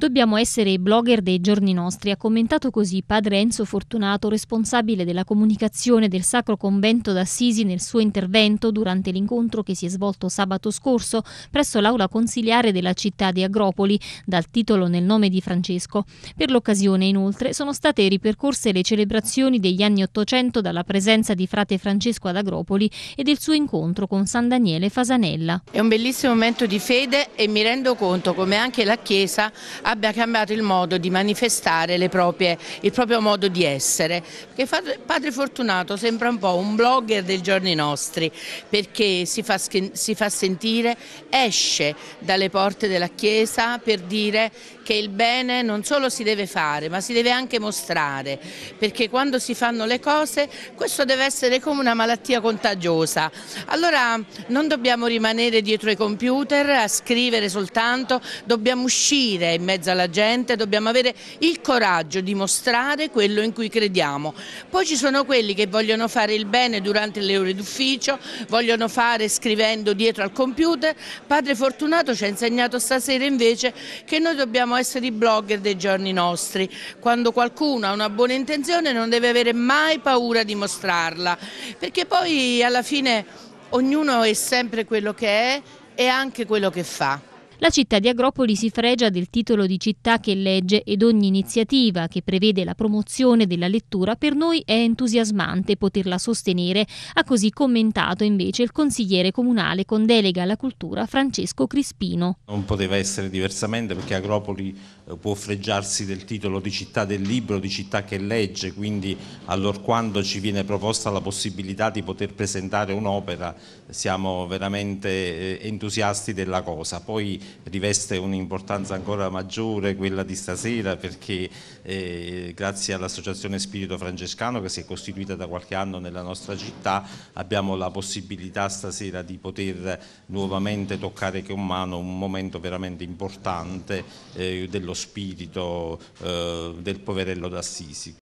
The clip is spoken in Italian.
Dobbiamo essere i blogger dei giorni nostri, ha commentato così padre Enzo Fortunato, responsabile della comunicazione del Sacro Convento d'Assisi nel suo intervento durante l'incontro che si è svolto sabato scorso presso l'aula consiliare della città di Agropoli, dal titolo Nel nome di Francesco. Per l'occasione, inoltre, sono state ripercorse le celebrazioni degli anni Ottocento dalla presenza di frate Francesco ad Agropoli e del suo incontro con San Daniele Fasanella. È un bellissimo momento di fede e mi rendo conto come anche la Chiesa ha abbia cambiato il modo di manifestare proprie, il proprio modo di essere. Perché Padre Fortunato sembra un po' un blogger dei giorni nostri perché si fa, si fa sentire, esce dalle porte della Chiesa per dire che il bene non solo si deve fare ma si deve anche mostrare perché quando si fanno le cose questo deve essere come una malattia contagiosa. Allora non dobbiamo rimanere dietro ai computer a scrivere soltanto, dobbiamo uscire in mezzo mezzo alla gente, dobbiamo avere il coraggio di mostrare quello in cui crediamo. Poi ci sono quelli che vogliono fare il bene durante le ore d'ufficio, vogliono fare scrivendo dietro al computer. Padre Fortunato ci ha insegnato stasera invece che noi dobbiamo essere i blogger dei giorni nostri. Quando qualcuno ha una buona intenzione non deve avere mai paura di mostrarla, perché poi alla fine ognuno è sempre quello che è e anche quello che fa. La città di Agropoli si fregia del titolo di città che legge ed ogni iniziativa che prevede la promozione della lettura per noi è entusiasmante poterla sostenere, ha così commentato invece il consigliere comunale con delega alla cultura Francesco Crispino. Non poteva essere diversamente perché Agropoli eh, può freggiarsi del titolo di città del libro, di città che legge, quindi allorquando ci viene proposta la possibilità di poter presentare un'opera siamo veramente eh, entusiasti della cosa. Poi riveste un'importanza ancora maggiore quella di stasera perché eh, grazie all'Associazione Spirito Francescano che si è costituita da qualche anno nella nostra città abbiamo la possibilità stasera di poter nuovamente toccare con mano un momento veramente importante eh, dello spirito eh, del poverello d'Assisi.